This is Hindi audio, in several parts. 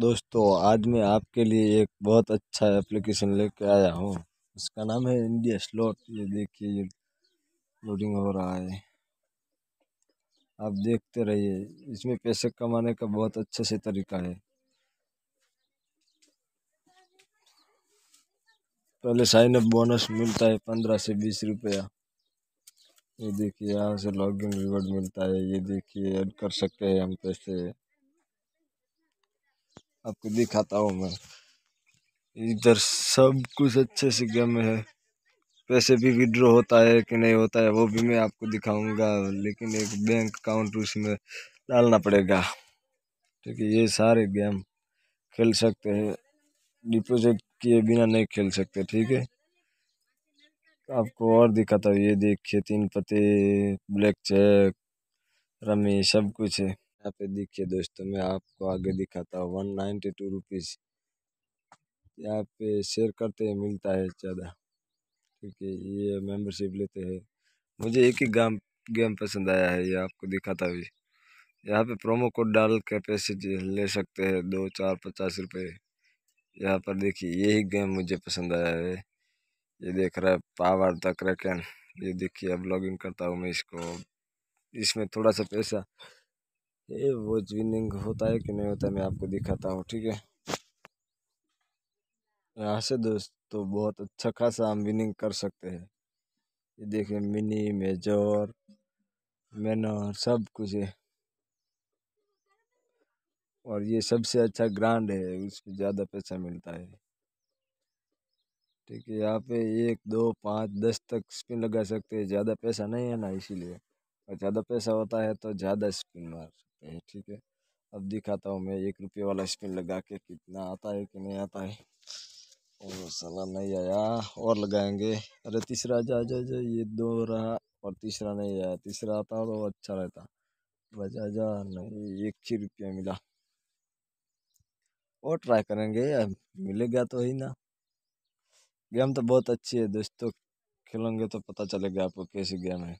दोस्तों आज मैं आपके लिए एक बहुत अच्छा एप्लीकेशन लेके आया हूँ उसका नाम है इंडिया स्लॉट ये देखिए ये लोडिंग हो रहा है आप देखते रहिए इसमें पैसे कमाने का बहुत अच्छे से तरीका है पहले साइन अप बोनस मिलता है पंद्रह से बीस रुपया ये देखिए यहाँ से लॉगिन रिवॉर्ड मिलता है ये देखिए ऐड कर सकते हैं हम पैसे आपको दिखाता हूँ मैं इधर सब कुछ अच्छे से गेम है पैसे भी विड्रॉ होता है कि नहीं होता है वो भी मैं आपको दिखाऊंगा लेकिन एक बैंक अकाउंट उसमें डालना पड़ेगा ठीक है ये सारे गेम खेल सकते हैं डिपॉजिट किए बिना नहीं खेल सकते ठीक है आपको और दिखाता हूँ ये देखिए तीन पते ब्लैक चेक रमी सब कुछ है यहाँ पे देखिए दोस्तों मैं आपको आगे दिखाता हूँ वन नाइन्टी टू रुपीज़ यहाँ पे शेयर करते हैं मिलता है ज़्यादा ठीक है ये मेंबरशिप लेते हैं मुझे एक ही गेम गेम पसंद आया है ये आपको दिखाता भी यहाँ पे प्रोमो कोड डाल के पैसे ले सकते हैं दो चार पचास रुपये यहाँ पर देखिए यही गेम मुझे पसंद आया है ये देख रहा है पावर द क्रैकन ये देखिए अब लॉगिन करता हूँ मैं इसको इसमें थोड़ा सा पैसा ये वो विनिंग होता है कि नहीं होता है मैं आपको दिखाता हूँ ठीक है यहाँ से दोस्तों बहुत अच्छा खासा हम विनिंग कर सकते हैं ये देखिए मिनी मेजर मेनर सब कुछ है और ये सबसे अच्छा ग्रांड है उसको ज़्यादा पैसा मिलता है ठीक है यहाँ पे एक दो पाँच दस तक स्पिन लगा सकते हैं ज़्यादा पैसा नहीं है ना इसीलिए और ज़्यादा पैसा होता है तो ज़्यादा स्पिन मार सकते हैं ठीक है अब दिखाता हूँ मैं एक रुपये वाला स्पिन लगा के कितना आता है कि नहीं आता है और सलाह नहीं आया और लगाएंगे अरे तीसरा जा जा जा ये दो रहा और तीसरा नहीं आया तीसरा आता तो अच्छा रहता बजा जा नहीं एक ही रुपया मिला और ट्राई करेंगे मिलेगा तो ही ना गेम तो बहुत अच्छी है दोस्तों खेलेंगे तो पता चलेगा आपको कैसी गेम है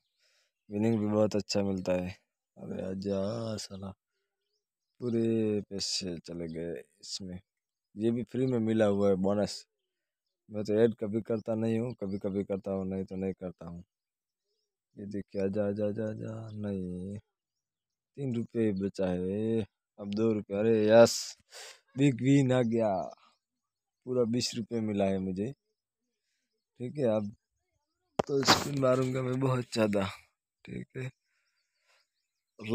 विनिंग भी बहुत अच्छा मिलता है अरे आजा साला पूरे पैसे चले गए इसमें ये भी फ्री में मिला हुआ है बोनस मैं तो ऐड कभी करता नहीं हूँ कभी कभी करता हूँ नहीं तो नहीं करता हूँ ये देखिए जा जा जा जा नहीं तीन रुपये बचा है अब दो रुपये अरे यस बिग विन आ गया पूरा बीस रुपये मिला है मुझे ठीक है अब तो स्पिन मारूंगा मैं बहुत ज़्यादा ठीक है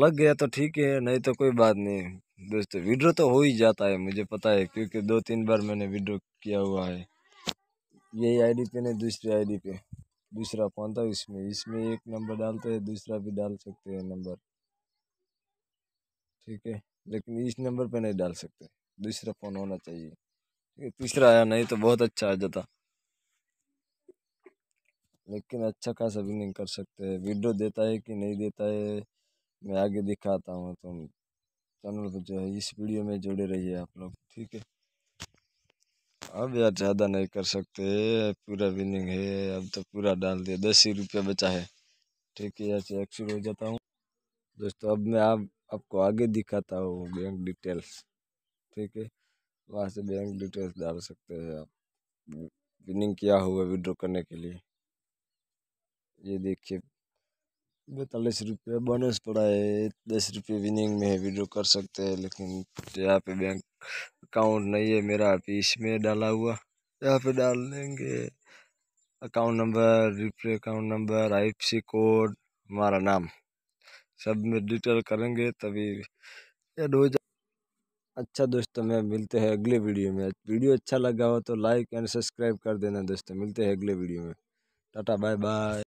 लग गया तो ठीक है नहीं तो कोई बात नहीं दोस्तों विड्रो तो हो ही जाता है मुझे पता है क्योंकि दो तीन बार मैंने विड्रो किया हुआ है यही आईडी पे नहीं दूसरी आईडी पे दूसरा कौन था इसमें इसमें एक नंबर डालते हैं दूसरा भी डाल सकते हैं नंबर ठीक है लेकिन इस नंबर पे नहीं डाल सकते दूसरा फ़ोन होना चाहिए ठीक है तीसरा आया नहीं तो बहुत अच्छा आ जाता लेकिन अच्छा खासा विनिंग कर सकते हैं वीडियो देता है कि नहीं देता है मैं आगे दिखाता हूँ तुम तो चैनल पर जो है इस वीडियो में जुड़े रहिए आप लोग ठीक है अब यार ज़्यादा नहीं कर सकते पूरा विनिंग है अब तो पूरा डाल दिया दस ही रुपया बचा है ठीक है यार एक्सर हो जाता हूँ दोस्तों अब मैं आप आपको आगे दिखाता हूँ बैंक डिटेल्स ठीक है वहाँ से बैंक डिटेल्स डाल सकते हैं आप विनिंग किया हुआ विड्रॉ करने के लिए ये देखिए बैतालीस रुपये बोनस पड़ा है दस रुपये विनिंग में है विड्रो कर सकते हैं लेकिन यहाँ पे बैंक अकाउंट नहीं है मेरा अभी इसमें डाला हुआ यहाँ पे डाल देंगे account number replay account number IFC code हमारा नाम सब में डिटेल करेंगे तभी हो जाए अच्छा दोस्तों मैं मिलते हैं अगले वीडियो में वीडियो अच्छा लगा हो तो लाइक एंड सब्सक्राइब कर देना दोस्तों मिलते हैं अगले वीडियो में टाटा बाय बाय